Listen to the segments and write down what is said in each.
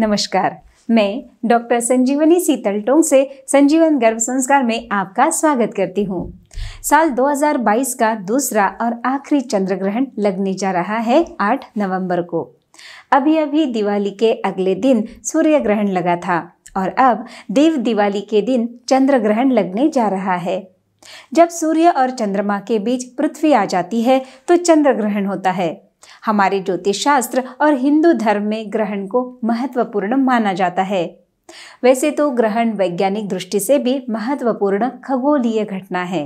नमस्कार मैं डॉक्टर संजीवनी सीतल टोंग से संजीवन गर्भ संस्कार में आपका स्वागत करती हूँ साल 2022 का दूसरा और आखिरी चंद्र ग्रहण लगने जा रहा है 8 नवंबर को अभी अभी दिवाली के अगले दिन सूर्य ग्रहण लगा था और अब देव दिवाली के दिन चंद्र ग्रहण लगने जा रहा है जब सूर्य और चंद्रमा के बीच पृथ्वी आ जाती है तो चंद्र ग्रहण होता है हमारे ज्योतिष शास्त्र और हिंदू धर्म में ग्रहण को महत्वपूर्ण माना जाता है वैसे तो ग्रहण वैज्ञानिक दृष्टि से भी महत्वपूर्ण खगोलीय घटना है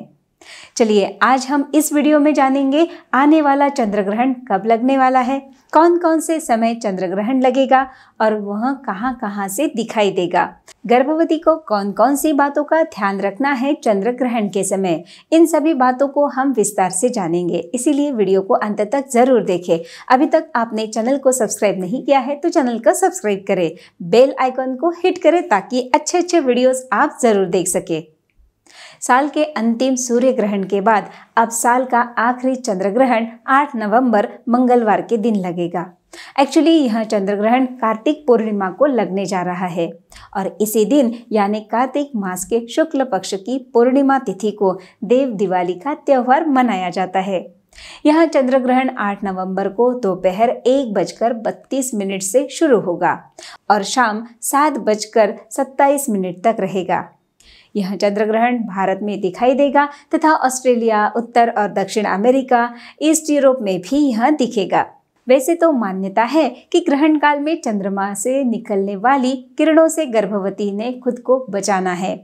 चलिए आज हम इस वीडियो में जानेंगे आने वाला चंद्र ग्रहण कब लगने वाला है कौन कौन से समय चंद्र ग्रहण लगेगा और वह कहाँ कहाँ से दिखाई देगा गर्भवती को कौन कौन सी बातों का ध्यान रखना है चंद्र ग्रहण के समय इन सभी बातों को हम विस्तार से जानेंगे इसीलिए वीडियो को अंत तक जरूर देखें अभी तक आपने चैनल को सब्सक्राइब नहीं किया है तो चैनल को सब्सक्राइब करें बेल आइकॉन को हिट करें ताकि अच्छे अच्छे वीडियोस आप जरूर देख सकें साल के अंतिम सूर्य ग्रहण के बाद अब साल का आखिरी चंद्र ग्रहण 8 नवंबर मंगलवार के दिन लगेगा एक्चुअली यह चंद्र ग्रहण कार्तिक पूर्णिमा को लगने जा रहा है और इसी दिन यानी कार्तिक मास के शुक्ल पक्ष की पूर्णिमा तिथि को देव दिवाली का त्यौहार मनाया जाता है यह चंद्र ग्रहण आठ नवंबर को दोपहर एक बजकर बत्तीस मिनट से शुरू होगा और शाम सात बजकर सत्ताईस मिनट तक रहेगा यह चंद्र ग्रहण भारत में दिखाई देगा तथा ऑस्ट्रेलिया उत्तर और दक्षिण अमेरिका ईस्ट यूरोप में भी यह दिखेगा वैसे तो मान्यता है कि ग्रहण काल में चंद्रमा से निकलने वाली किरणों से गर्भवती ने खुद को बचाना है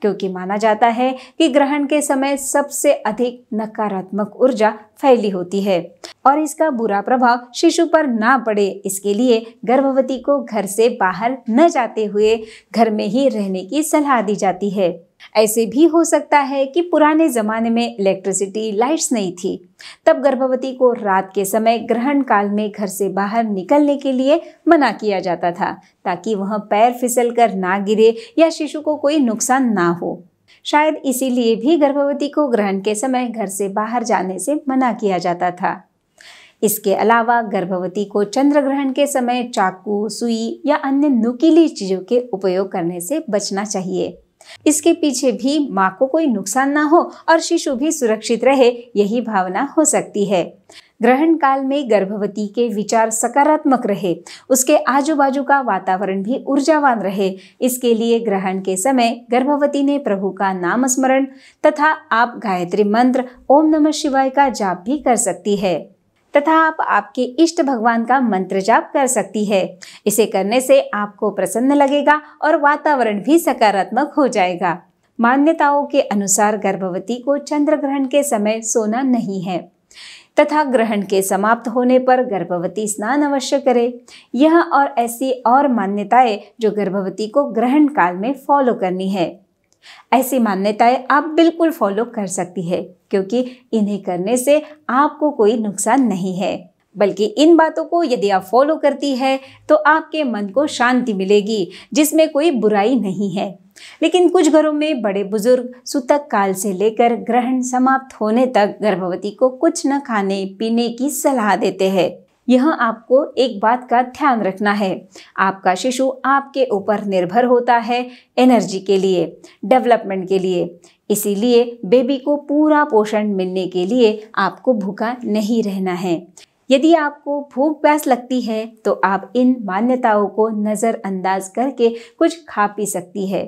क्योंकि माना जाता है कि ग्रहण के समय सबसे अधिक नकारात्मक ऊर्जा फैली होती है और इसका बुरा प्रभाव शिशु पर ना पड़े इसके लिए गर्भवती को घर से बाहर न जाते हुए घर में ही रहने की सलाह दी जाती है ऐसे भी हो सकता है कि पुराने ज़माने में इलेक्ट्रिसिटी लाइट्स नहीं थी तब गर्भवती को रात के समय ग्रहण काल में घर से बाहर निकलने के लिए मना किया जाता था ताकि वह पैर फिसल कर ना गिरे या शिशु को कोई नुकसान ना हो शायद इसीलिए भी गर्भवती को ग्रहण के समय घर से बाहर जाने से मना किया जाता था इसके अलावा गर्भवती को चंद्र ग्रहण के समय चाकू सुई या अन्य नुकीली चीज़ों के उपयोग करने से बचना चाहिए इसके पीछे भी माँ को कोई नुकसान ना हो और शिशु भी सुरक्षित रहे यही भावना हो सकती है ग्रहण काल में गर्भवती के विचार सकारात्मक रहे उसके आजू बाजू का वातावरण भी ऊर्जावान रहे इसके लिए ग्रहण के समय गर्भवती ने प्रभु का नाम स्मरण तथा आप गायत्री मंत्र ओम नमः शिवाय का जाप भी कर सकती है तथा आप आपके इष्ट भगवान का मंत्र जाप कर सकती है इसे करने से आपको प्रसन्न लगेगा और वातावरण भी सकारात्मक हो जाएगा मान्यताओं के अनुसार गर्भवती को चंद्र ग्रहण के समय सोना नहीं है तथा ग्रहण के समाप्त होने पर गर्भवती स्नान अवश्य करे यह और ऐसी और मान्यताएं जो गर्भवती को ग्रहण काल में फॉलो करनी है ऐसी मान्यताएं आप बिल्कुल फॉलो कर सकती है क्योंकि इन्हें करने से आपको कोई नुकसान नहीं है बल्कि इन बातों को यदि आप फॉलो करती है तो आपके मन को शांति मिलेगी जिसमें कोई बुराई नहीं है लेकिन कुछ घरों में बड़े बुजुर्ग सूतक काल से लेकर ग्रहण समाप्त होने तक गर्भवती को कुछ न खाने पीने की सलाह देते हैं यह आपको एक बात का ध्यान रखना है आपका शिशु आपके ऊपर निर्भर होता है एनर्जी के लिए डेवलपमेंट के लिए इसीलिए बेबी को पूरा पोषण मिलने के लिए आपको भूखा नहीं रहना है यदि आपको भूख प्यास लगती है तो आप इन मान्यताओं को नज़रअंदाज करके कुछ खा पी सकती है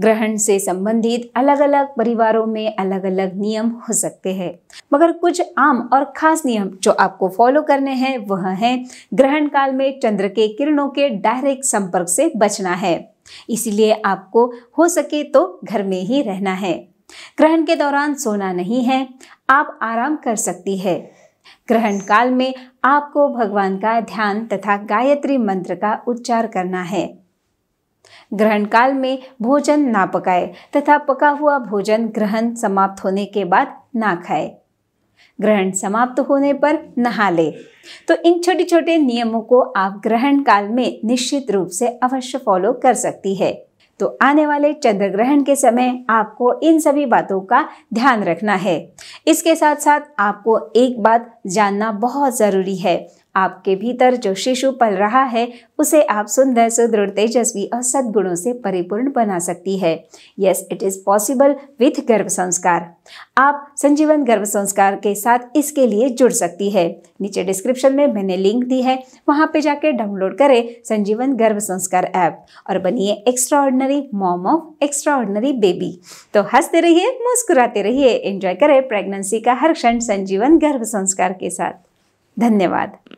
ग्रहण से संबंधित अलग अलग परिवारों में अलग अलग नियम हो सकते हैं मगर कुछ आम और खास नियम जो आपको फॉलो करने हैं वह हैं ग्रहण काल में चंद्र के किरणों के डायरेक्ट संपर्क से बचना है इसीलिए आपको हो सके तो घर में ही रहना है ग्रहण के दौरान सोना नहीं है आप आराम कर सकती है ग्रहण काल में आपको भगवान का ध्यान तथा गायत्री मंत्र का उच्चार करना है ग्रहण काल में भोजन ना पकाए तथा पका हुआ भोजन ग्रहण समाप्त होने के बाद ना खाए ग्रहण समाप्त होने पर नहा ले तो इन छोटे छोटे नियमों को आप ग्रहण काल में निश्चित रूप से अवश्य फॉलो कर सकती है तो आने वाले चंद्र ग्रहण के समय आपको इन सभी बातों का ध्यान रखना है इसके साथ साथ आपको एक बात जानना बहुत ज़रूरी है आपके भीतर जो शिशु पल रहा है उसे आप सुंदर सुदृढ़ तेजस्वी और सद्गुणों से परिपूर्ण बना सकती है yes it is possible with Garbh Sanskar आप संजीवन गर्भ संस्कार के साथ इसके लिए जुड़ सकती है नीचे डिस्क्रिप्शन में मैंने लिंक दी है वहां पे जाके डाउनलोड करें संजीवन गर्भ संस्कार ऐप और बनिए extraordinary mom of extraordinary baby तो हंसते रहिए मुस्कुराते रहिए एंजॉय करें प्रेगनेंसी का हर क्षण संजीवन गर्भ संस्कार के साथ धन्यवाद